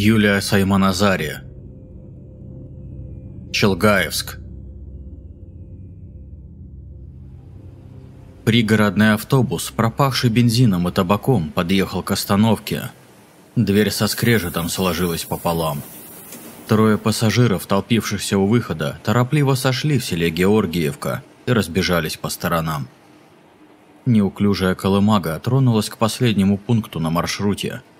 Юлия Саймоназария. Челгаевск. Пригородный автобус, пропавший бензином и табаком, подъехал к остановке. Дверь со скрежетом сложилась пополам. Трое пассажиров, толпившихся у выхода, торопливо сошли в селе Георгиевка и разбежались по сторонам. Неуклюжая колымага тронулась к последнему пункту на маршруте –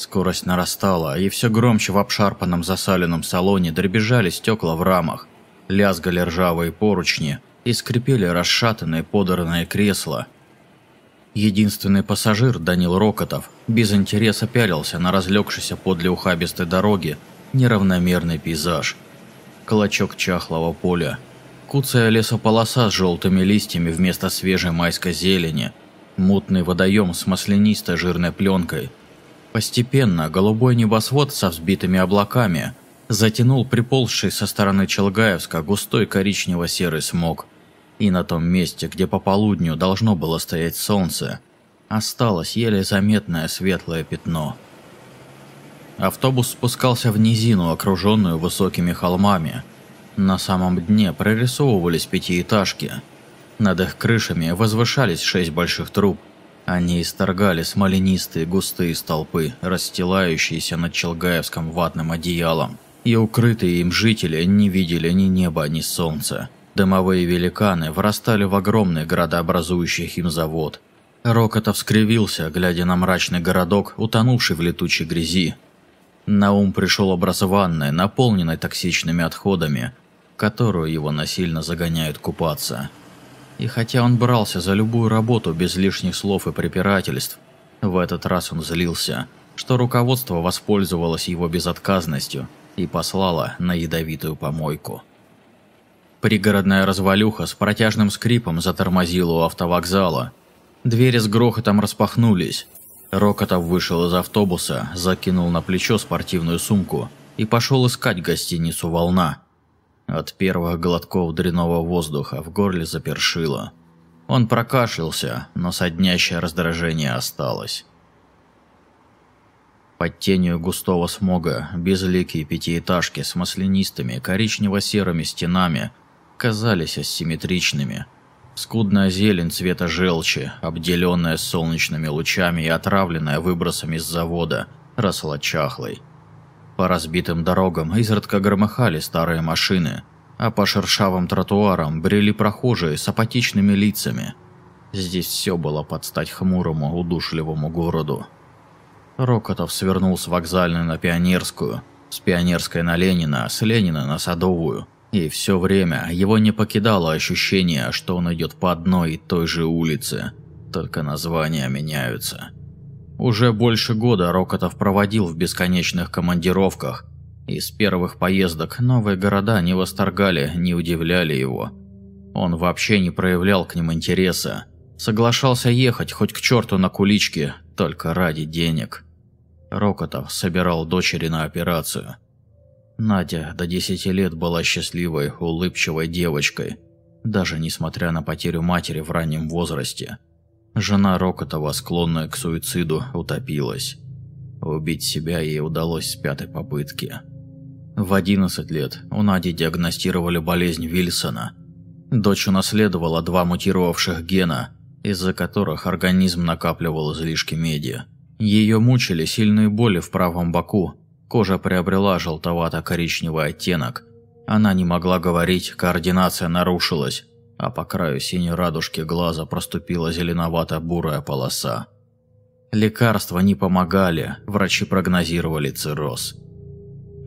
Скорость нарастала, и все громче в обшарпанном засаленном салоне дребезжали стекла в рамах, лязгали ржавые поручни и скрипели расшатанные подранные кресла. Единственный пассажир, Данил Рокотов, без интереса пялился на разлегшийся подле ухабистой дороги неравномерный пейзаж. Клочок чахлого поля, куцая лесополоса с желтыми листьями вместо свежей майской зелени, мутный водоем с маслянистой жирной пленкой – Постепенно голубой небосвод со взбитыми облаками затянул приползший со стороны Челгаевска густой коричнево-серый смог. И на том месте, где по полудню должно было стоять солнце, осталось еле заметное светлое пятно. Автобус спускался в низину, окруженную высокими холмами. На самом дне прорисовывались пятиэтажки. Над их крышами возвышались шесть больших труб – они исторгали смоленистые густые столпы, расстилающиеся над Челгаевском ватным одеялом. И укрытые им жители не видели ни неба, ни солнца. Дымовые великаны врастали в огромный градообразующий завод. Рокотов скривился, глядя на мрачный городок, утонувший в летучей грязи. На ум пришел образ ванны, наполненной токсичными отходами, которую его насильно загоняют купаться. И хотя он брался за любую работу без лишних слов и препирательств, в этот раз он злился, что руководство воспользовалось его безотказностью и послало на ядовитую помойку. Пригородная развалюха с протяжным скрипом затормозила у автовокзала. Двери с грохотом распахнулись. Рокотов вышел из автобуса, закинул на плечо спортивную сумку и пошел искать гостиницу «Волна», от первых глотков дрянного воздуха в горле запершило. Он прокашлялся, но соднящее раздражение осталось. Под тенью густого смога безликие пятиэтажки с маслянистыми коричнево-серыми стенами казались асимметричными. Скудная зелень цвета желчи, обделенная солнечными лучами и отравленная выбросами с завода, росла чахлой. По разбитым дорогам изредка громыхали старые машины, а по шершавым тротуарам брели прохожие с апатичными лицами. Здесь все было под стать хмурому, удушливому городу. Рокотов свернул с вокзальной на Пионерскую, с Пионерской на Ленина, с Ленина на Садовую. И все время его не покидало ощущение, что он идет по одной и той же улице, только названия меняются. Уже больше года Рокотов проводил в бесконечных командировках. Из первых поездок новые города не восторгали, не удивляли его. Он вообще не проявлял к ним интереса. Соглашался ехать хоть к черту на куличке, только ради денег. Рокотов собирал дочери на операцию. Надя до 10 лет была счастливой, улыбчивой девочкой, даже несмотря на потерю матери в раннем возрасте – Жена Рокотова, склонная к суициду, утопилась. Убить себя ей удалось с пятой попытки. В 11 лет у Нади диагностировали болезнь Вильсона. Дочь унаследовала два мутировавших гена, из-за которых организм накапливал излишки меди. Ее мучили сильные боли в правом боку, кожа приобрела желтовато-коричневый оттенок. Она не могла говорить, координация нарушилась а по краю синей радужки глаза проступила зеленовато-бурая полоса. Лекарства не помогали, врачи прогнозировали цирроз.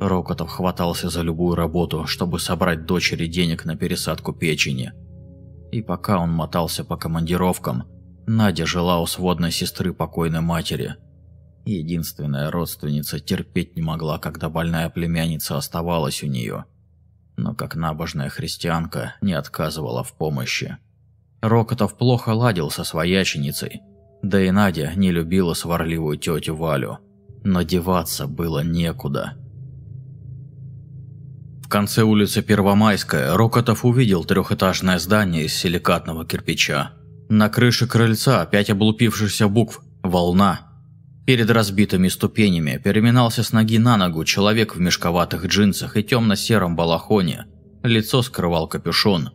Рокотов хватался за любую работу, чтобы собрать дочери денег на пересадку печени. И пока он мотался по командировкам, Надя жила у сводной сестры покойной матери. Единственная родственница терпеть не могла, когда больная племянница оставалась у нее – но как набожная христианка не отказывала в помощи. Рокотов плохо ладил со свояченицей, да и Надя не любила сварливую тетю Валю, но деваться было некуда. В конце улицы Первомайская Рокотов увидел трехэтажное здание из силикатного кирпича. На крыше крыльца опять облупившихся букв «Волна» Перед разбитыми ступенями переминался с ноги на ногу человек в мешковатых джинсах и темно-сером балахоне. Лицо скрывал капюшон.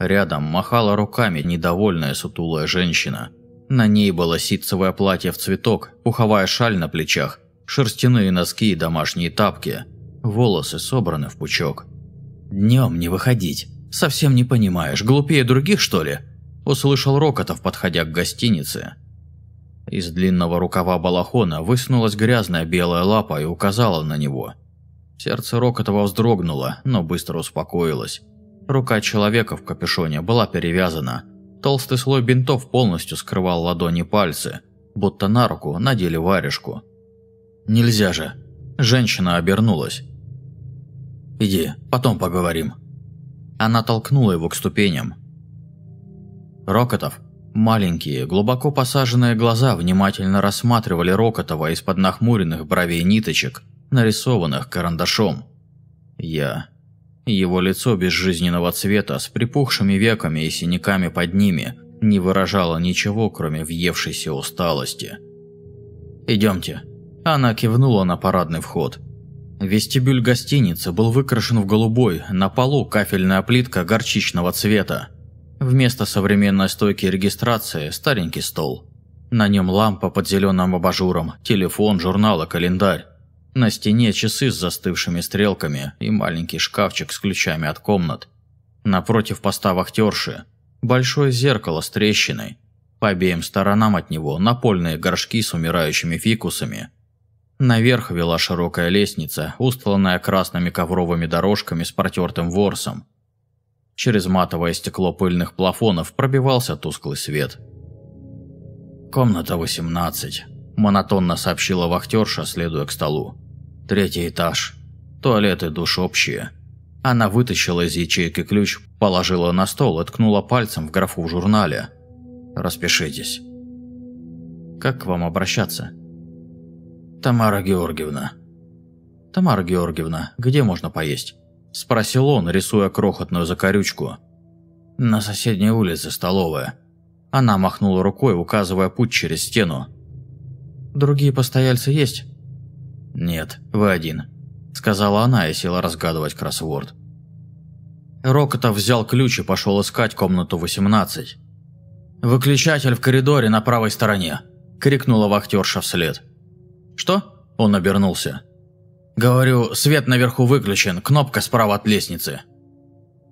Рядом махала руками недовольная сутулая женщина. На ней было ситцевое платье в цветок, пуховая шаль на плечах, шерстяные носки и домашние тапки. Волосы собраны в пучок. «Днем не выходить. Совсем не понимаешь, глупее других, что ли?» Услышал Рокотов, подходя к гостинице. Из длинного рукава балахона высунулась грязная белая лапа и указала на него. Сердце Рокотова вздрогнуло, но быстро успокоилось. Рука человека в капюшоне была перевязана. Толстый слой бинтов полностью скрывал ладони пальцы, будто на руку надели варежку. «Нельзя же!» Женщина обернулась. «Иди, потом поговорим». Она толкнула его к ступеням. «Рокотов, Маленькие, глубоко посаженные глаза внимательно рассматривали Рокотова из-под нахмуренных бровей ниточек, нарисованных карандашом. Я. Его лицо безжизненного цвета, с припухшими веками и синяками под ними, не выражало ничего, кроме въевшейся усталости. «Идемте». Она кивнула на парадный вход. Вестибюль гостиницы был выкрашен в голубой, на полу кафельная плитка горчичного цвета. Вместо современной стойки регистрации – старенький стол. На нем лампа под зеленым абажуром, телефон, журнал и календарь. На стене часы с застывшими стрелками и маленький шкафчик с ключами от комнат. Напротив поста вахтерши – большое зеркало с трещиной. По обеим сторонам от него напольные горшки с умирающими фикусами. Наверх вела широкая лестница, устланная красными ковровыми дорожками с протертым ворсом – Через матовое стекло пыльных плафонов пробивался тусклый свет. «Комната 18», – монотонно сообщила вахтерша, следуя к столу. «Третий этаж. Туалет и душ общие». Она вытащила из ячейки ключ, положила на стол и ткнула пальцем в графу в журнале. «Распишитесь». «Как к вам обращаться?» «Тамара Георгиевна». «Тамара Георгиевна, где можно поесть?» – спросил он, рисуя крохотную закорючку. «На соседней улице столовая». Она махнула рукой, указывая путь через стену. «Другие постояльцы есть?» «Нет, вы один», – сказала она и села разгадывать кроссворд. Рокотов взял ключ и пошел искать комнату 18. «Выключатель в коридоре на правой стороне!» – крикнула вахтерша вслед. «Что?» – он обернулся. Говорю, свет наверху выключен, кнопка справа от лестницы.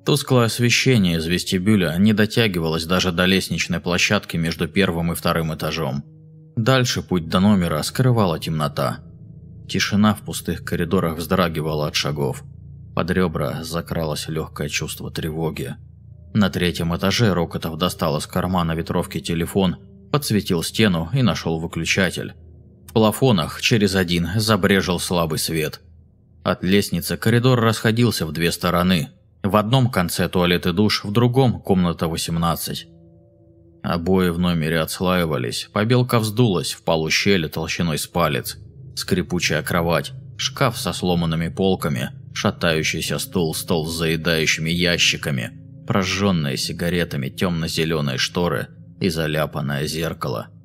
Тусклое освещение из вестибюля не дотягивалось даже до лестничной площадки между первым и вторым этажом. Дальше путь до номера скрывала темнота. Тишина в пустых коридорах вздрагивала от шагов. Под ребра закралось легкое чувство тревоги. На третьем этаже Рокотов достал из кармана ветровки телефон, подсветил стену и нашел выключатель. В плафонах через один забрежил слабый свет. От лестницы коридор расходился в две стороны. В одном конце туалет и душ, в другом – комната 18. Обои в номере отслаивались, побелка вздулась в полу щели толщиной с палец. Скрипучая кровать, шкаф со сломанными полками, шатающийся стул, стол с заедающими ящиками, прожженные сигаретами темно-зеленые шторы и заляпанное зеркало –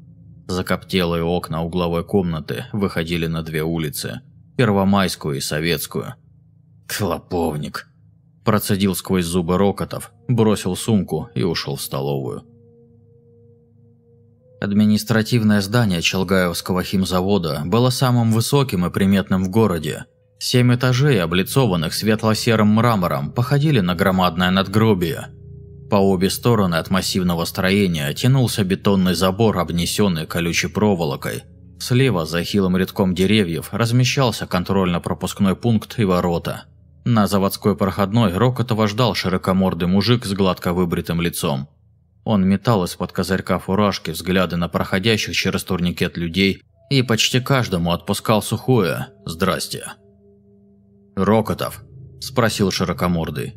Закоптелые окна угловой комнаты выходили на две улицы – Первомайскую и Советскую. «Клоповник!» Процедил сквозь зубы Рокотов, бросил сумку и ушел в столовую. Административное здание Челгаевского химзавода было самым высоким и приметным в городе. Семь этажей, облицованных светло-серым мрамором, походили на громадное надгробие – по обе стороны от массивного строения тянулся бетонный забор, обнесенный колючей проволокой. Слева, за хилым рядком деревьев, размещался контрольно-пропускной пункт и ворота. На заводской проходной Рокотова ждал широкомордый мужик с гладко выбритым лицом. Он метал из-под козырька фуражки взгляды на проходящих через турникет людей и почти каждому отпускал сухое «Здрасте». «Рокотов?» – спросил широкомордый.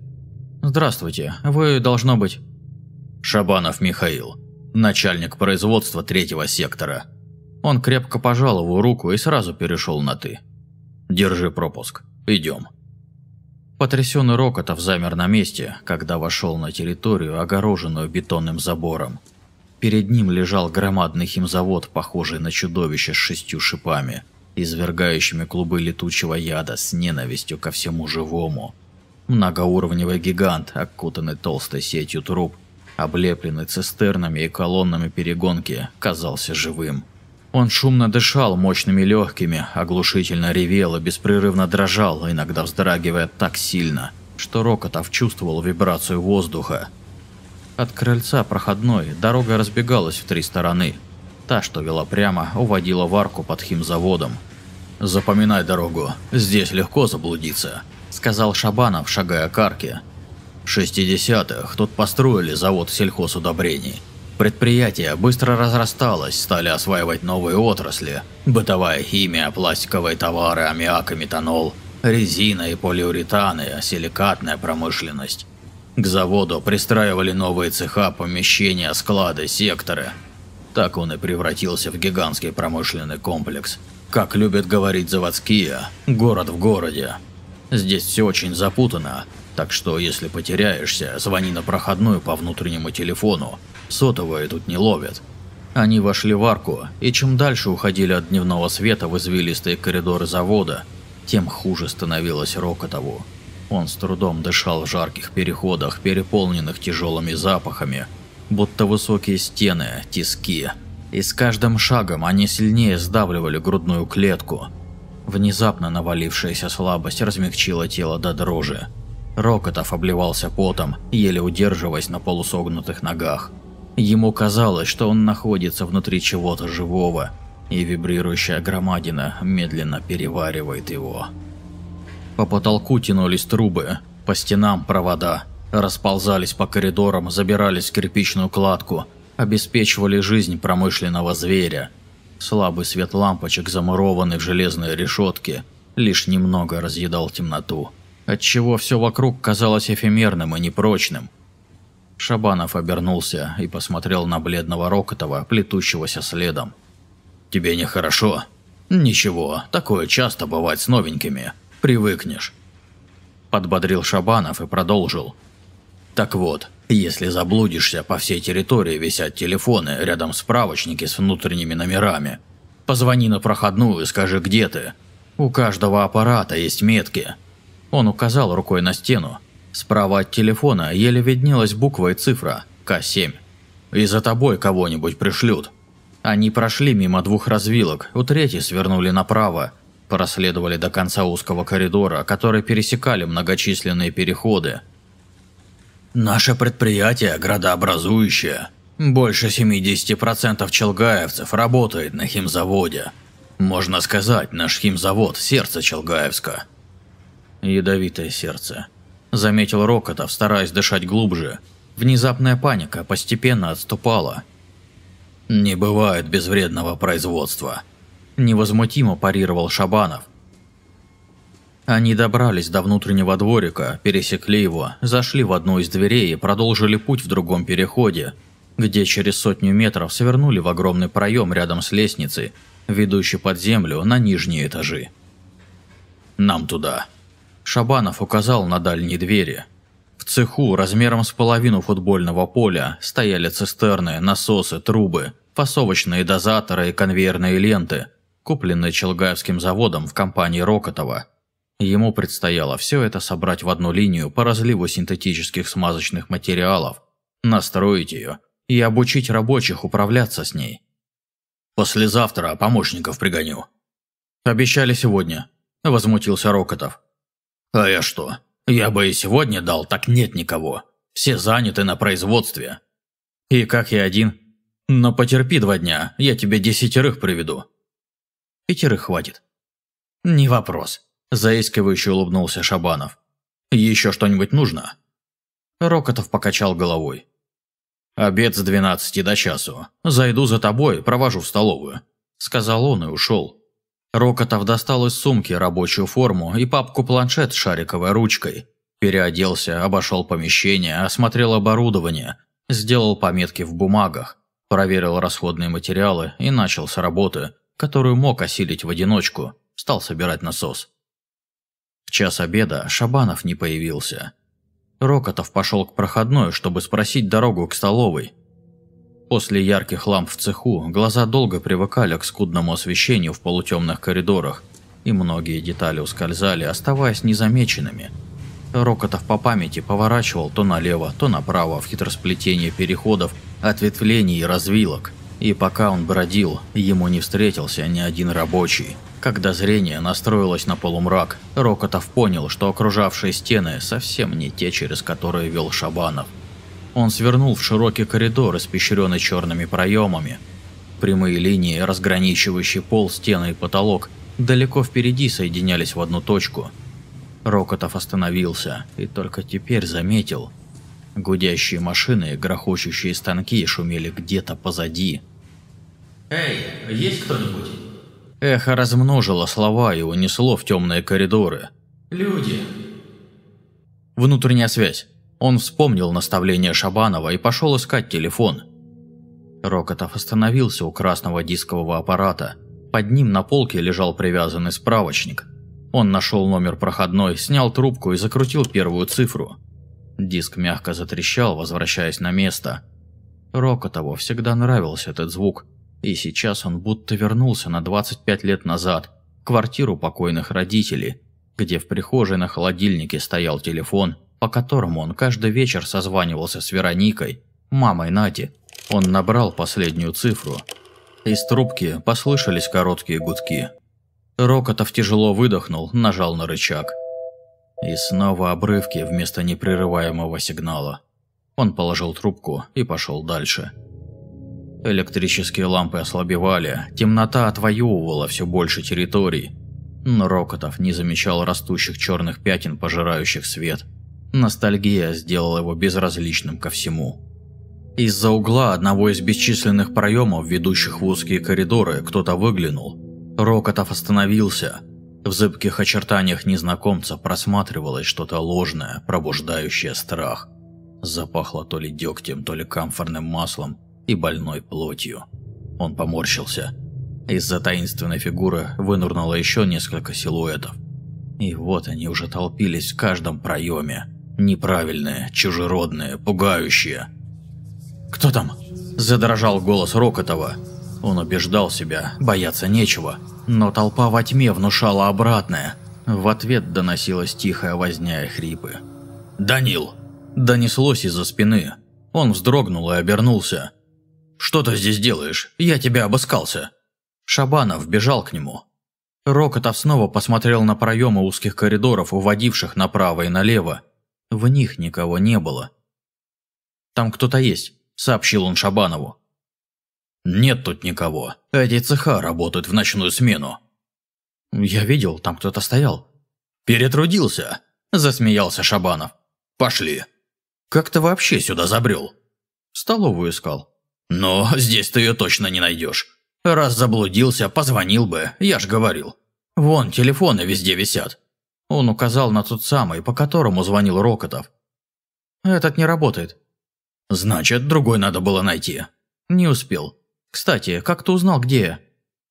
«Здравствуйте, вы должно быть...» «Шабанов Михаил, начальник производства третьего сектора». Он крепко пожал его руку и сразу перешел на «ты». «Держи пропуск. Идем». Потрясенный Рокотов замер на месте, когда вошел на территорию, огороженную бетонным забором. Перед ним лежал громадный химзавод, похожий на чудовище с шестью шипами, извергающими клубы летучего яда с ненавистью ко всему живому – Многоуровневый гигант, окутанный толстой сетью труб, облепленный цистернами и колоннами перегонки, казался живым. Он шумно дышал мощными легкими, оглушительно ревел и беспрерывно дрожал, иногда вздрагивая так сильно, что Рокотов чувствовал вибрацию воздуха. От крыльца проходной дорога разбегалась в три стороны. Та, что вела прямо, уводила в арку под химзаводом. «Запоминай дорогу, здесь легко заблудиться», сказал Шабанов, шагая к арке. В 60-х тут построили завод сельхозудобрений. Предприятие быстро разрасталось, стали осваивать новые отрасли – бытовая химия, пластиковые товары, аммиак и метанол, резина и полиуретаны, силикатная промышленность. К заводу пристраивали новые цеха, помещения, склады, секторы. Так он и превратился в гигантский промышленный комплекс. Как любят говорить заводские, город в городе. Здесь все очень запутано, так что если потеряешься, звони на проходную по внутреннему телефону. Сотовые тут не ловят. Они вошли в арку, и чем дальше уходили от дневного света в извилистые коридоры завода, тем хуже становилось Рокотову. Он с трудом дышал в жарких переходах, переполненных тяжелыми запахами, будто высокие стены, тиски. И с каждым шагом они сильнее сдавливали грудную клетку – Внезапно навалившаяся слабость размягчила тело до дрожи. Рокотов обливался потом, еле удерживаясь на полусогнутых ногах. Ему казалось, что он находится внутри чего-то живого, и вибрирующая громадина медленно переваривает его. По потолку тянулись трубы, по стенам провода, расползались по коридорам, забирались в кирпичную кладку, обеспечивали жизнь промышленного зверя – Слабый свет лампочек, замурованный в железные решетки, лишь немного разъедал темноту, отчего все вокруг казалось эфемерным и непрочным. Шабанов обернулся и посмотрел на бледного Рокотова, плетущегося следом. «Тебе нехорошо?» «Ничего, такое часто бывает с новенькими. Привыкнешь». Подбодрил Шабанов и продолжил. «Так вот, если заблудишься, по всей территории висят телефоны, рядом справочники с внутренними номерами. Позвони на проходную и скажи, где ты. У каждого аппарата есть метки. Он указал рукой на стену. Справа от телефона еле виднелась буква и цифра К7. И за тобой кого-нибудь пришлют. Они прошли мимо двух развилок, у третьей свернули направо, проследовали до конца узкого коридора, который пересекали многочисленные переходы – Наше предприятие градообразующее. Больше 70% челгаевцев работает на химзаводе. Можно сказать, наш химзавод – сердце Челгаевска. Ядовитое сердце. Заметил Рокотов, стараясь дышать глубже. Внезапная паника постепенно отступала. Не бывает безвредного производства. Невозмутимо парировал Шабанов – они добрались до внутреннего дворика, пересекли его, зашли в одну из дверей и продолжили путь в другом переходе, где через сотню метров свернули в огромный проем рядом с лестницей, ведущей под землю на нижние этажи. «Нам туда», – Шабанов указал на дальние двери. В цеху размером с половину футбольного поля стояли цистерны, насосы, трубы, фасовочные дозаторы и конвейерные ленты, купленные Челгаевским заводом в компании Рокотова – Ему предстояло все это собрать в одну линию по разливу синтетических смазочных материалов, настроить ее и обучить рабочих управляться с ней. «Послезавтра помощников пригоню». «Обещали сегодня», – возмутился Рокотов. «А я что? Я бы и сегодня дал, так нет никого. Все заняты на производстве». «И как я один?» «Но потерпи два дня, я тебе десятерых приведу». «Пятерых хватит». «Не вопрос», Заискивающе улыбнулся Шабанов. «Еще что-нибудь нужно?» Рокотов покачал головой. «Обед с двенадцати до часу. Зайду за тобой, провожу в столовую», – сказал он и ушел. Рокотов достал из сумки рабочую форму и папку-планшет с шариковой ручкой. Переоделся, обошел помещение, осмотрел оборудование, сделал пометки в бумагах, проверил расходные материалы и начал с работы, которую мог осилить в одиночку, стал собирать насос. В час обеда Шабанов не появился. Рокотов пошел к проходной, чтобы спросить дорогу к столовой. После ярких ламп в цеху глаза долго привыкали к скудному освещению в полутемных коридорах, и многие детали ускользали, оставаясь незамеченными. Рокотов по памяти поворачивал то налево, то направо в хитросплетение переходов, ответвлений и развилок. И пока он бродил, ему не встретился ни один рабочий – когда зрение настроилось на полумрак, Рокотов понял, что окружавшие стены совсем не те, через которые вел Шабанов. Он свернул в широкий коридор, испещренный черными проемами. Прямые линии, разграничивающие пол, стены и потолок, далеко впереди соединялись в одну точку. Рокотов остановился и только теперь заметил. Гудящие машины и грохочущие станки шумели где-то позади. «Эй, а есть кто-нибудь?» Эхо размножило слова и унесло в темные коридоры. «Люди!» Внутренняя связь. Он вспомнил наставление Шабанова и пошел искать телефон. Рокотов остановился у красного дискового аппарата. Под ним на полке лежал привязанный справочник. Он нашел номер проходной, снял трубку и закрутил первую цифру. Диск мягко затрещал, возвращаясь на место. Рокотову всегда нравился этот звук – и сейчас он будто вернулся на 25 лет назад, в квартиру покойных родителей, где в прихожей на холодильнике стоял телефон, по которому он каждый вечер созванивался с Вероникой, мамой Нати. Он набрал последнюю цифру. Из трубки послышались короткие гудки. Рокотов тяжело выдохнул, нажал на рычаг. И снова обрывки вместо непрерываемого сигнала. Он положил трубку и пошел дальше. Электрические лампы ослабевали, темнота отвоевывала все больше территорий. Но Рокотов не замечал растущих черных пятен, пожирающих свет. Ностальгия сделала его безразличным ко всему. Из-за угла одного из бесчисленных проемов, ведущих в узкие коридоры, кто-то выглянул. Рокотов остановился. В зыбких очертаниях незнакомца просматривалось что-то ложное, пробуждающее страх. Запахло то ли дегтем, то ли камфорным маслом – и больной плотью. Он поморщился. Из-за таинственной фигуры вынурнуло еще несколько силуэтов. И вот они уже толпились в каждом проеме. Неправильные, чужеродные, пугающие. «Кто там?» – задрожал голос Рокотова. Он убеждал себя, бояться нечего. Но толпа во тьме внушала обратное. В ответ доносилась тихая возня и хрипы. «Данил!» – донеслось из-за спины. Он вздрогнул и обернулся. «Что ты здесь делаешь? Я тебя обыскался!» Шабанов бежал к нему. Рокотов снова посмотрел на проемы узких коридоров, уводивших направо и налево. В них никого не было. «Там кто-то есть», – сообщил он Шабанову. «Нет тут никого. Эти цеха работают в ночную смену». «Я видел, там кто-то стоял». «Перетрудился», – засмеялся Шабанов. «Пошли». «Как ты вообще сюда забрел?» «Столовую искал». Но здесь ты ее точно не найдешь. Раз заблудился, позвонил бы, я ж говорил. Вон, телефоны везде висят. Он указал на тот самый, по которому звонил Рокотов. Этот не работает. Значит, другой надо было найти. Не успел. Кстати, как ты узнал, где я?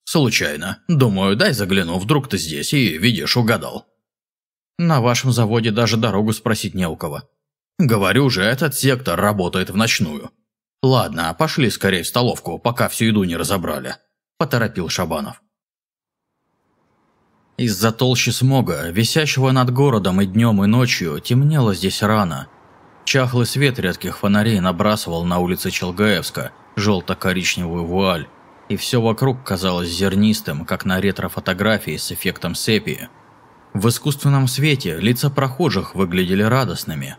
Случайно. Думаю, дай загляну, вдруг ты здесь и, видишь, угадал. На вашем заводе даже дорогу спросить не у кого. Говорю же, этот сектор работает в ночную. «Ладно, пошли скорее в столовку, пока всю еду не разобрали», – поторопил Шабанов. Из-за толщи смога, висящего над городом и днем, и ночью, темнело здесь рано. Чахлый свет редких фонарей набрасывал на улице Челгаевска желто-коричневую вуаль, и все вокруг казалось зернистым, как на ретро-фотографии с эффектом сепии. В искусственном свете лица прохожих выглядели радостными.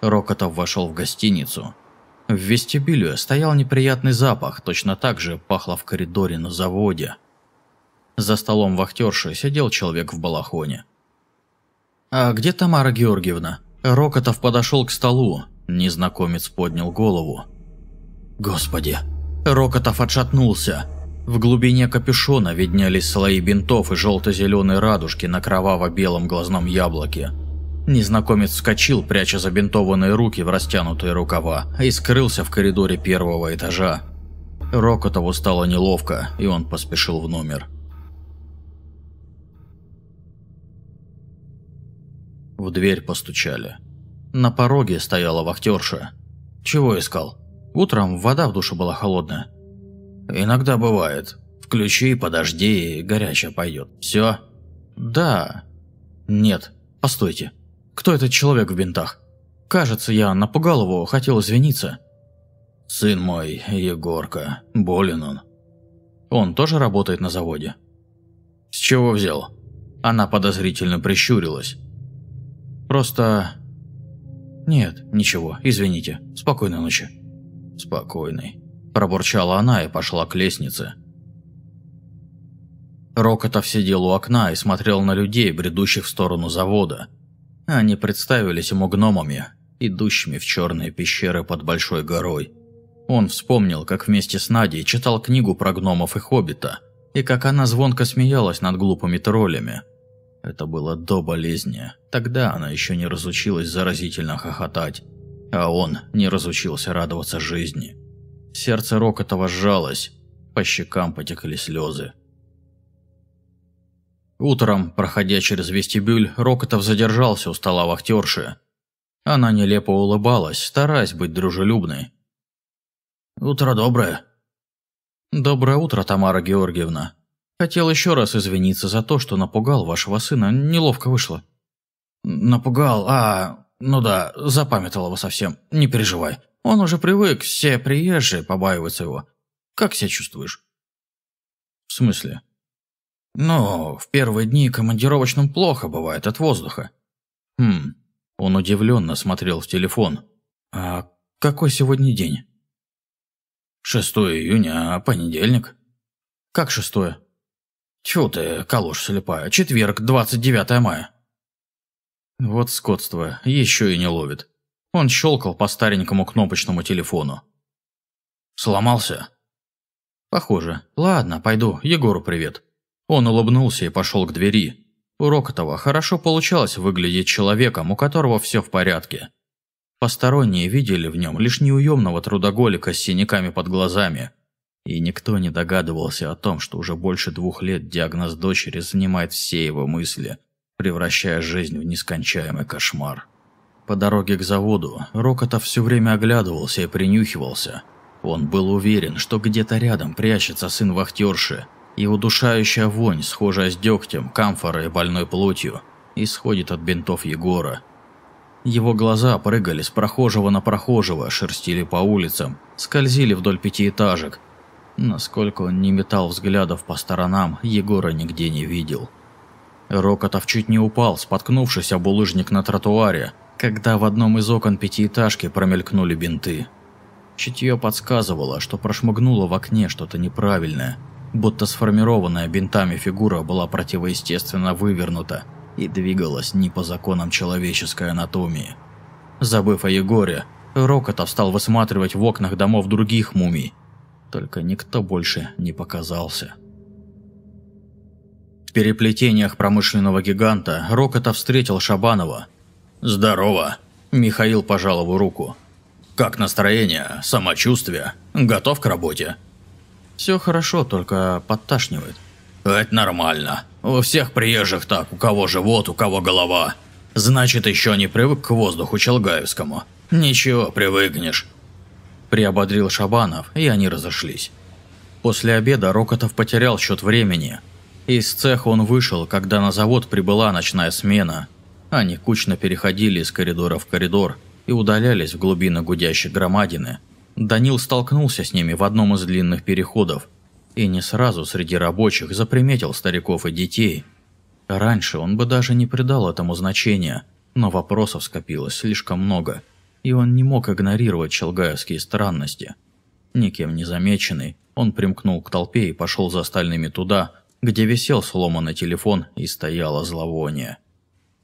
Рокотов вошел в гостиницу – в вестибюле стоял неприятный запах, точно так же пахло в коридоре на заводе. За столом вахтерши сидел человек в балахоне. «А где Тамара Георгиевна?» Рокотов подошел к столу. Незнакомец поднял голову. «Господи!» Рокотов отшатнулся. В глубине капюшона виднелись слои бинтов и желто зеленые радужки на кроваво-белом глазном яблоке. Незнакомец вскочил, пряча забинтованные руки в растянутые рукава, и скрылся в коридоре первого этажа. Рокотову стало неловко, и он поспешил в номер. В дверь постучали. На пороге стояла вахтерша. «Чего искал? Утром вода в душе была холодная». «Иногда бывает. Включи, подожди, горячая пойдет. Все?» «Да». «Нет, постойте. Кто этот человек в бинтах? Кажется, я напугал его, хотел извиниться. Сын мой, Егорка, болен он. Он тоже работает на заводе. С чего взял? Она подозрительно прищурилась. Просто... Нет, ничего, извините. Спокойной ночи. Спокойной. Пробурчала она и пошла к лестнице. Рокотов сидел у окна и смотрел на людей, бредущих в сторону завода – они представились ему гномами, идущими в черные пещеры под большой горой. Он вспомнил, как вместе с Надей читал книгу про гномов и хоббита, и как она звонко смеялась над глупыми троллями. Это было до болезни. Тогда она еще не разучилась заразительно хохотать, а он не разучился радоваться жизни. Сердце Рокотова сжалось, по щекам потекли слезы. Утром, проходя через вестибюль, Рокотов задержался у стола вахтерши. Она нелепо улыбалась, стараясь быть дружелюбной. «Утро доброе». «Доброе утро, Тамара Георгиевна. Хотел еще раз извиниться за то, что напугал вашего сына. Неловко вышло». «Напугал? А, ну да, запамятовал его совсем. Не переживай. Он уже привык, все приезжие побаиваются его. Как себя чувствуешь?» «В смысле?» Но в первые дни командировочным плохо бывает от воздуха. Хм, он удивленно смотрел в телефон. А какой сегодня день? 6 июня, а понедельник? Как шестое? Чего ты, калош слепая, четверг, 29 мая. Вот скотство, еще и не ловит. Он щелкал по старенькому кнопочному телефону. «Сломался?» «Похоже. Ладно, пойду. Егору привет». Он улыбнулся и пошел к двери. У Рокотова хорошо получалось выглядеть человеком, у которого все в порядке. Посторонние видели в нем лишь неуемного трудоголика с синяками под глазами. И никто не догадывался о том, что уже больше двух лет диагноз дочери занимает все его мысли, превращая жизнь в нескончаемый кошмар. По дороге к заводу Рокотов все время оглядывался и принюхивался. Он был уверен, что где-то рядом прячется сын вахтерши – и удушающая вонь, схожая с дегтем, камфорой и больной плотью, исходит от бинтов Егора. Его глаза прыгали с прохожего на прохожего, шерстили по улицам, скользили вдоль пятиэтажек. Насколько он не метал взглядов по сторонам, Егора нигде не видел. Рокотов чуть не упал, споткнувшись об улыжник на тротуаре, когда в одном из окон пятиэтажки промелькнули бинты. Чутье подсказывало, что прошмыгнуло в окне что-то неправильное – будто сформированная бинтами фигура была противоестественно вывернута и двигалась не по законам человеческой анатомии. Забыв о Егоре, Рокотов стал высматривать в окнах домов других мумий. Только никто больше не показался. В переплетениях промышленного гиганта Рокотов встретил Шабанова. «Здорово!» – Михаил пожал его руку. «Как настроение? Самочувствие? Готов к работе?» Все хорошо, только подташнивает. Это нормально. У всех приезжих так, у кого живот, у кого голова. Значит, еще не привык к воздуху Челгаевскому. Ничего, привыкнешь. Приободрил Шабанов, и они разошлись. После обеда Рокотов потерял счет времени. Из цеха он вышел, когда на завод прибыла ночная смена. Они кучно переходили из коридора в коридор и удалялись в глубины гудящей громадины – Данил столкнулся с ними в одном из длинных переходов и не сразу среди рабочих заприметил стариков и детей. Раньше он бы даже не придал этому значения, но вопросов скопилось слишком много, и он не мог игнорировать челгаевские странности. Никем не замеченный, он примкнул к толпе и пошел за остальными туда, где висел сломанный телефон и стояло зловоние.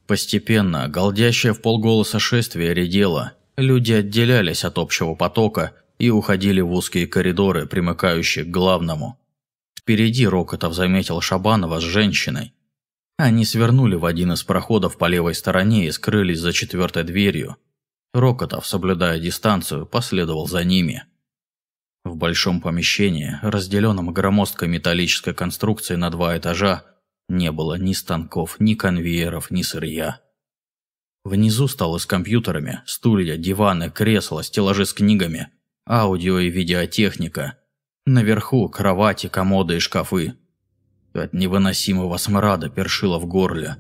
Постепенно, голдящее в полголоса шествие редело, люди отделялись от общего потока и уходили в узкие коридоры, примыкающие к главному. Впереди Рокотов заметил Шабанова с женщиной. Они свернули в один из проходов по левой стороне и скрылись за четвертой дверью. Рокотов, соблюдая дистанцию, последовал за ними. В большом помещении, разделенном громоздкой металлической конструкцией на два этажа, не было ни станков, ни конвейеров, ни сырья. Внизу столы с компьютерами, стулья, диваны, кресла, стеллажи с книгами аудио и видеотехника. Наверху кровати, комоды и шкафы. От невыносимого смрада першило в горле.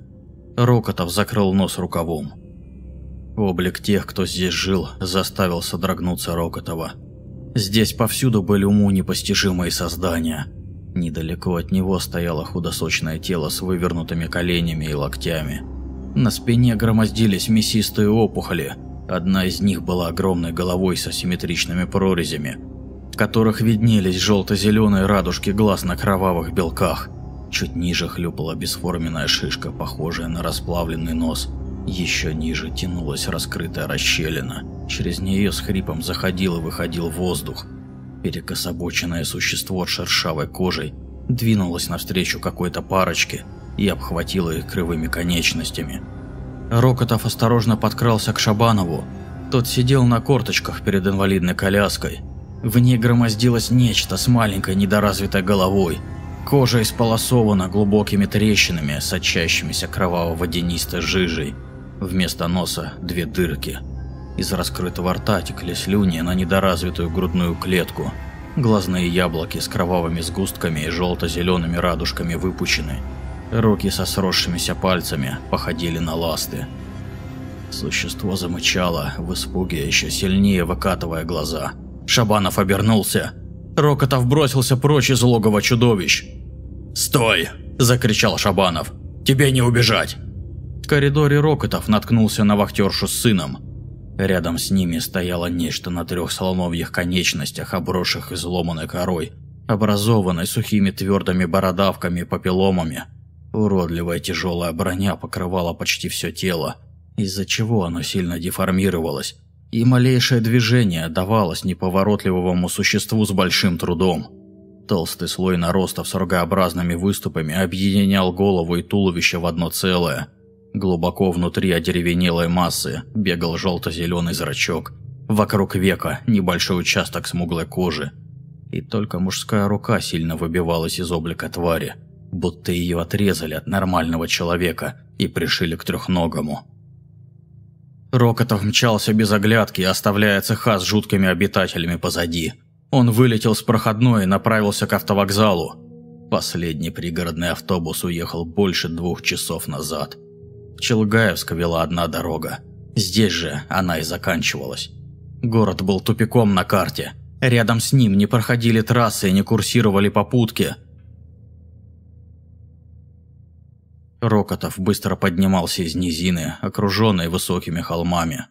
Рокотов закрыл нос рукавом. Облик тех, кто здесь жил, заставил содрогнуться Рокотова. Здесь повсюду были уму непостижимые создания. Недалеко от него стояло худосочное тело с вывернутыми коленями и локтями. На спине громоздились мясистые опухоли – Одна из них была огромной головой с асимметричными прорезями, в которых виднелись желто-зеленые радужки глаз на кровавых белках. Чуть ниже хлюпала бесформенная шишка, похожая на расплавленный нос. Еще ниже тянулась раскрытая расщелина. Через нее с хрипом заходил и выходил воздух. Перекособоченное существо с шершавой кожей двинулось навстречу какой-то парочке и обхватило их кривыми конечностями – Рокотов осторожно подкрался к Шабанову. Тот сидел на корточках перед инвалидной коляской. В ней громоздилось нечто с маленькой недоразвитой головой. Кожа исполосована глубокими трещинами, сочащимися кроваво-водянистой жижей. Вместо носа две дырки. Из раскрытого рта текли слюни на недоразвитую грудную клетку. Глазные яблоки с кровавыми сгустками и желто-зелеными радужками выпучены. Руки со сросшимися пальцами походили на ласты. Существо замычало, в испуге еще сильнее выкатывая глаза. Шабанов обернулся. Рокотов бросился прочь из логова чудовищ. «Стой!» – закричал Шабанов. «Тебе не убежать!» В коридоре Рокотов наткнулся на вахтершу с сыном. Рядом с ними стояло нечто на трех слоновьих конечностях, обросших изломанной корой, образованной сухими твердыми бородавками и папилломами – Уродливая тяжелая броня покрывала почти все тело, из-за чего оно сильно деформировалось, и малейшее движение давалось неповоротливому существу с большим трудом. Толстый слой наростов с рогообразными выступами объединял голову и туловище в одно целое. Глубоко внутри одеревенелой массы бегал желто-зеленый зрачок. Вокруг века небольшой участок смуглой кожи. И только мужская рука сильно выбивалась из облика твари – будто ее отрезали от нормального человека и пришили к трехногому. Рокотов мчался без оглядки, оставляя цеха с жуткими обитателями позади. Он вылетел с проходной и направился к автовокзалу. Последний пригородный автобус уехал больше двух часов назад. В Челгаевск вела одна дорога. Здесь же она и заканчивалась. Город был тупиком на карте. Рядом с ним не проходили трассы и не курсировали попутки – Рокотов быстро поднимался из низины, окруженной высокими холмами.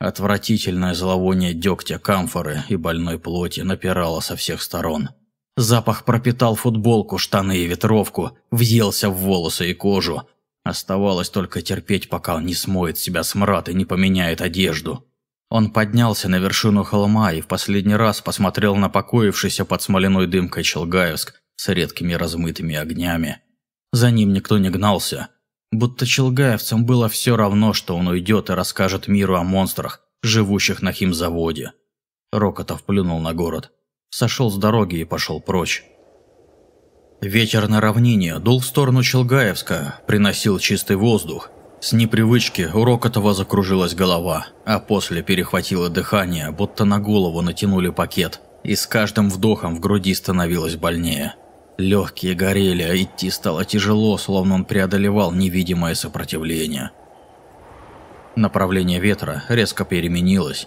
Отвратительное зловоние дегтя, камфоры и больной плоти напирало со всех сторон. Запах пропитал футболку, штаны и ветровку, въелся в волосы и кожу. Оставалось только терпеть, пока он не смоет себя смрад и не поменяет одежду. Он поднялся на вершину холма и в последний раз посмотрел на покоившийся под смоляной дымкой Челгаевск с редкими размытыми огнями за ним никто не гнался. Будто челгаевцам было все равно, что он уйдет и расскажет миру о монстрах, живущих на химзаводе. Рокотов плюнул на город. Сошел с дороги и пошел прочь. Ветер на равнине дул в сторону Челгаевска, приносил чистый воздух. С непривычки у Рокотова закружилась голова, а после перехватило дыхание, будто на голову натянули пакет, и с каждым вдохом в груди становилось больнее. Легкие горели, а идти стало тяжело, словно он преодолевал невидимое сопротивление. Направление ветра резко переменилось.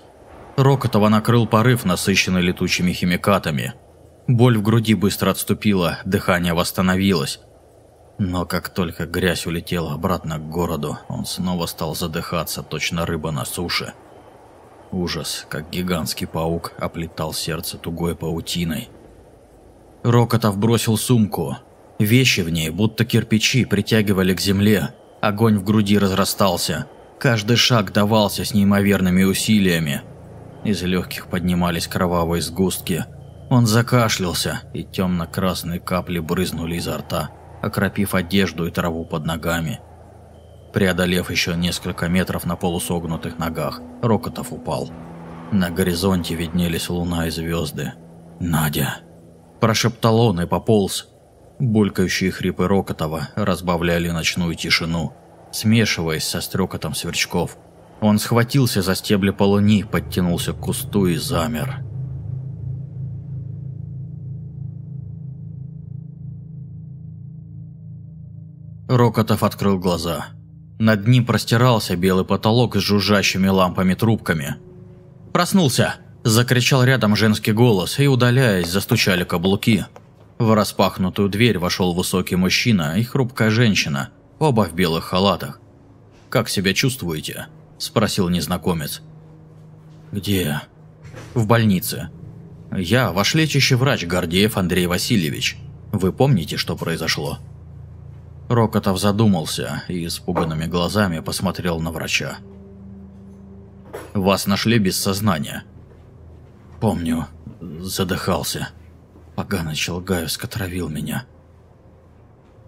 Рокотова накрыл порыв, насыщенный летучими химикатами. Боль в груди быстро отступила, дыхание восстановилось. Но как только грязь улетела обратно к городу, он снова стал задыхаться, точно рыба на суше. Ужас, как гигантский паук, оплетал сердце тугой паутиной – Рокотов бросил сумку. Вещи в ней, будто кирпичи, притягивали к земле. Огонь в груди разрастался. Каждый шаг давался с неимоверными усилиями. Из легких поднимались кровавые сгустки. Он закашлялся, и темно-красные капли брызнули изо рта, окропив одежду и траву под ногами. Преодолев еще несколько метров на полусогнутых ногах, Рокотов упал. На горизонте виднелись луна и звезды. «Надя!» Прошептал он и пополз. Булькающие хрипы Рокотова разбавляли ночную тишину, смешиваясь со стрекотом сверчков. Он схватился за стебли полуни, подтянулся к кусту и замер. Рокотов открыл глаза. Над ним простирался белый потолок с жужжащими лампами-трубками. «Проснулся!» Закричал рядом женский голос, и, удаляясь, застучали каблуки. В распахнутую дверь вошел высокий мужчина и хрупкая женщина, оба в белых халатах. «Как себя чувствуете?» – спросил незнакомец. «Где?» «В больнице. Я ваш лечащий врач Гордеев Андрей Васильевич. Вы помните, что произошло?» Рокотов задумался и испуганными глазами посмотрел на врача. «Вас нашли без сознания», Помню, задыхался. Поганыч Лгаевск отравил меня.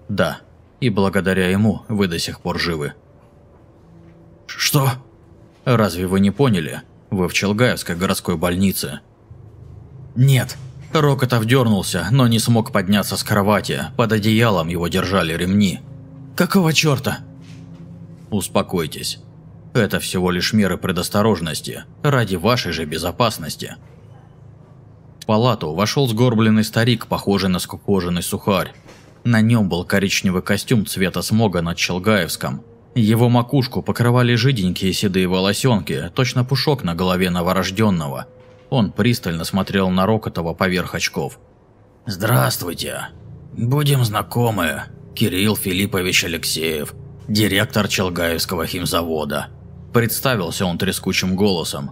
Да, и благодаря ему вы до сих пор живы. Что? Разве вы не поняли? Вы в Челгаевской городской больнице. Нет. Рокотов дернулся, но не смог подняться с кровати. Под одеялом его держали ремни. Какого черта? Успокойтесь. Это всего лишь меры предосторожности, ради вашей же безопасности. В палату вошел сгорбленный старик, похожий на скукоженный сухарь. На нем был коричневый костюм цвета смога над Челгаевском. Его макушку покрывали жиденькие седые волосенки, точно пушок на голове новорожденного. Он пристально смотрел на Рокотова поверх очков. «Здравствуйте. Будем знакомы. Кирилл Филиппович Алексеев, директор Челгаевского химзавода». Представился он трескучим голосом.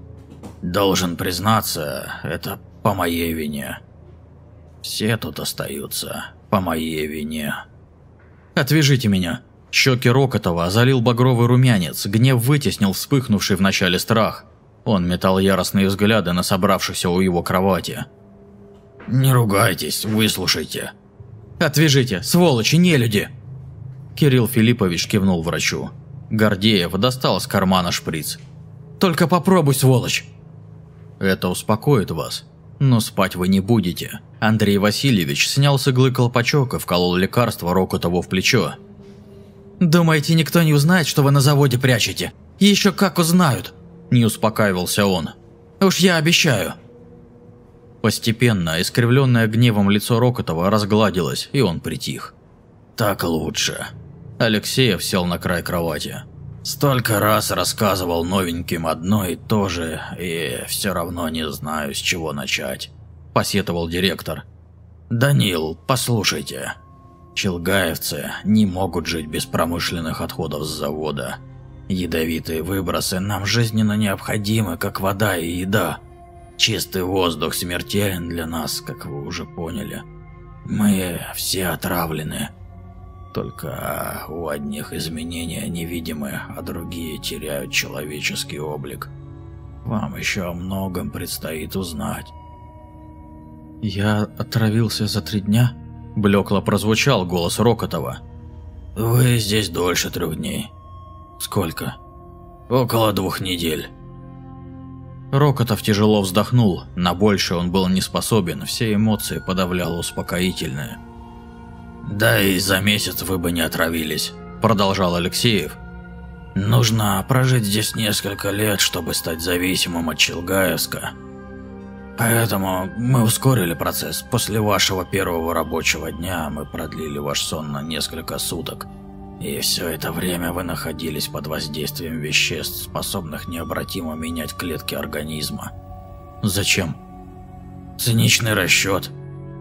«Должен признаться, это по моей вине. Все тут остаются по моей вине. Отвяжите меня. Щеки Рокотова залил багровый румянец, гнев вытеснил вспыхнувший в начале страх. Он метал яростные взгляды на собравшихся у его кровати. «Не ругайтесь, выслушайте». «Отвяжите, сволочи, нелюди!» Кирилл Филиппович кивнул врачу. Гордеев достал из кармана шприц. «Только попробуй, сволочь!» «Это успокоит вас», но спать вы не будете. Андрей Васильевич снял с иглы колпачок и вколол лекарство Року в плечо. «Думаете, никто не узнает, что вы на заводе прячете? Еще как узнают!» Не успокаивался он. «Уж я обещаю!» Постепенно искривленное гневом лицо Рокотова разгладилось, и он притих. «Так лучше». Алексеев сел на край кровати. Столько раз рассказывал новеньким одно и то же, и все равно не знаю, с чего начать», – посетовал директор. «Данил, послушайте. Челгаевцы не могут жить без промышленных отходов с завода. Ядовитые выбросы нам жизненно необходимы, как вода и еда. Чистый воздух смертелен для нас, как вы уже поняли. Мы все отравлены». Только у одних изменения невидимы, а другие теряют человеческий облик. Вам еще о многом предстоит узнать. «Я отравился за три дня?» – блекло прозвучал голос Рокотова. «Вы здесь дольше трех дней. Сколько?» «Около двух недель». Рокотов тяжело вздохнул, на больше он был не способен, все эмоции подавляло успокоительное. «Да и за месяц вы бы не отравились», – продолжал Алексеев. «Нужно прожить здесь несколько лет, чтобы стать зависимым от Челгаевска. Поэтому мы ускорили процесс. После вашего первого рабочего дня мы продлили ваш сон на несколько суток. И все это время вы находились под воздействием веществ, способных необратимо менять клетки организма. Зачем? Циничный расчет.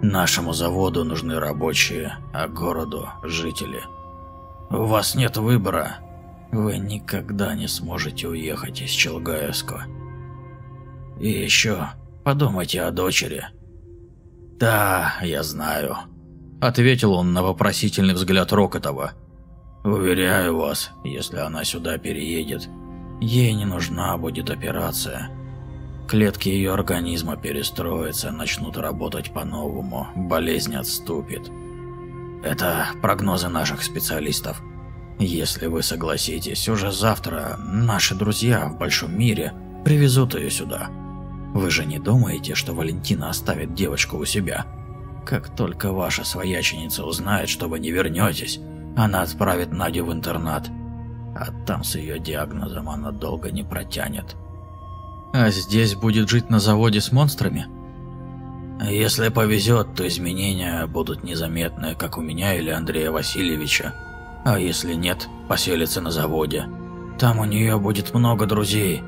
Нашему заводу нужны рабочие, а городу – жители. У вас нет выбора. Вы никогда не сможете уехать из Челгаевска. И еще подумайте о дочери. «Да, я знаю», – ответил он на вопросительный взгляд Рокотова. «Уверяю вас, если она сюда переедет, ей не нужна будет операция». Клетки ее организма перестроятся, начнут работать по-новому, болезнь отступит. Это прогнозы наших специалистов. Если вы согласитесь, уже завтра наши друзья в большом мире привезут ее сюда. Вы же не думаете, что Валентина оставит девочку у себя? Как только ваша свояченица узнает, что вы не вернетесь, она отправит Надю в интернат. А там с ее диагнозом она долго не протянет. А здесь будет жить на заводе с монстрами? Если повезет, то изменения будут незаметны, как у меня или Андрея Васильевича. А если нет, поселится на заводе. Там у нее будет много друзей.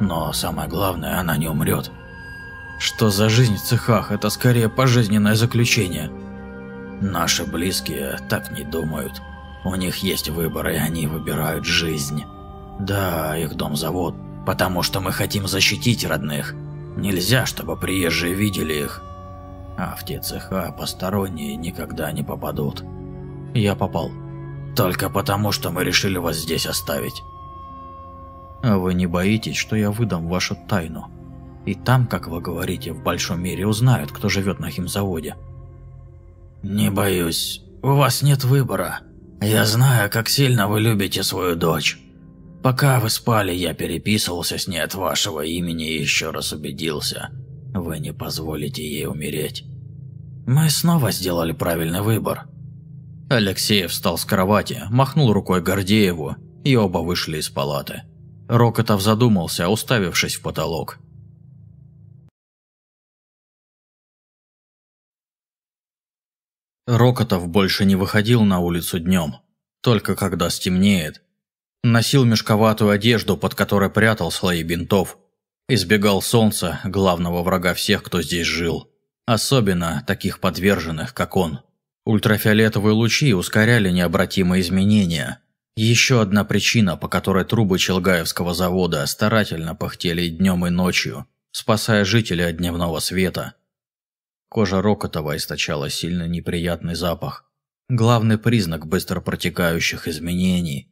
Но самое главное, она не умрет. Что за жизнь в цехах? Это скорее пожизненное заключение. Наши близкие так не думают. У них есть выбор, и они выбирают жизнь. Да, их дом-завод потому что мы хотим защитить родных. Нельзя, чтобы приезжие видели их. А в те цеха посторонние никогда не попадут. Я попал. Только потому, что мы решили вас здесь оставить. А вы не боитесь, что я выдам вашу тайну? И там, как вы говорите, в большом мире узнают, кто живет на химзаводе. Не боюсь. У вас нет выбора. Я знаю, как сильно вы любите свою дочь. Пока вы спали, я переписывался с ней от вашего имени и еще раз убедился. Вы не позволите ей умереть. Мы снова сделали правильный выбор. Алексей встал с кровати, махнул рукой Гордееву, и оба вышли из палаты. Рокотов задумался, уставившись в потолок. Рокотов больше не выходил на улицу днем. Только когда стемнеет, Носил мешковатую одежду, под которой прятал слои бинтов. Избегал солнца, главного врага всех, кто здесь жил. Особенно таких подверженных, как он. Ультрафиолетовые лучи ускоряли необратимые изменения. Еще одна причина, по которой трубы Челгаевского завода старательно пыхтели днем, и ночью, спасая жителей от дневного света. Кожа Рокотова источала сильно неприятный запах. Главный признак быстро протекающих изменений –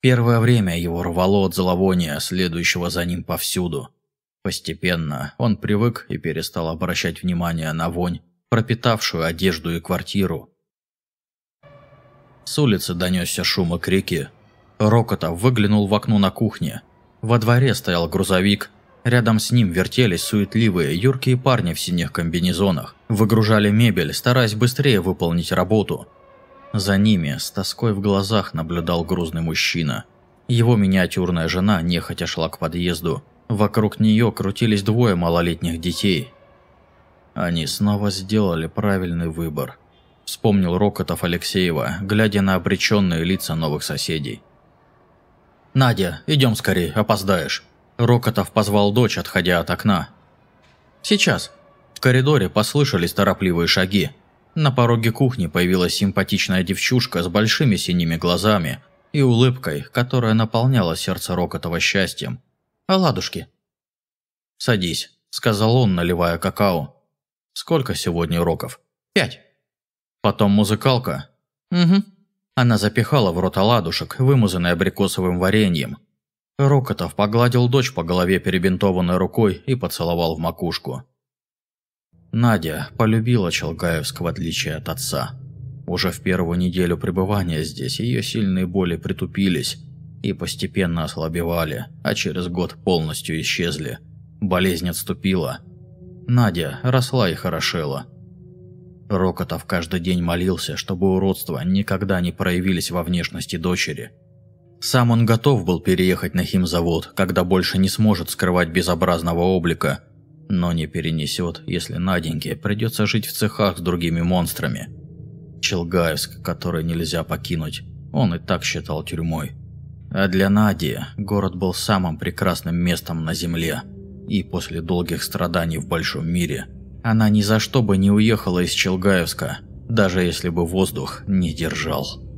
Первое время его рвало от зловония, следующего за ним повсюду. Постепенно он привык и перестал обращать внимание на вонь, пропитавшую одежду и квартиру. С улицы донесся шум и крики. Рокота выглянул в окно на кухне. Во дворе стоял грузовик. Рядом с ним вертелись суетливые, юркие парни в синих комбинезонах. Выгружали мебель, стараясь быстрее выполнить работу – за ними с тоской в глазах наблюдал грузный мужчина. Его миниатюрная жена нехотя шла к подъезду. Вокруг нее крутились двое малолетних детей. Они снова сделали правильный выбор. Вспомнил Рокотов Алексеева, глядя на обреченные лица новых соседей. «Надя, идем скорее, опоздаешь!» Рокотов позвал дочь, отходя от окна. «Сейчас!» В коридоре послышались торопливые шаги. На пороге кухни появилась симпатичная девчушка с большими синими глазами и улыбкой, которая наполняла сердце Рокотова счастьем. «Оладушки!» «Садись», – сказал он, наливая какао. «Сколько сегодня уроков?» «Пять». «Потом музыкалка?» «Угу». Она запихала в рот оладушек, вымазанный абрикосовым вареньем. Рокотов погладил дочь по голове перебинтованной рукой и поцеловал в макушку. Надя полюбила Челгаевск в отличие от отца. Уже в первую неделю пребывания здесь ее сильные боли притупились и постепенно ослабевали, а через год полностью исчезли. Болезнь отступила. Надя росла и хорошела. Рокотов каждый день молился, чтобы уродства никогда не проявились во внешности дочери. Сам он готов был переехать на химзавод, когда больше не сможет скрывать безобразного облика – но не перенесет, если Наденьке придется жить в цехах с другими монстрами. Челгаевск, который нельзя покинуть, он и так считал тюрьмой. А для Нади город был самым прекрасным местом на земле, и после долгих страданий в большом мире она ни за что бы не уехала из Челгаевска, даже если бы воздух не держал.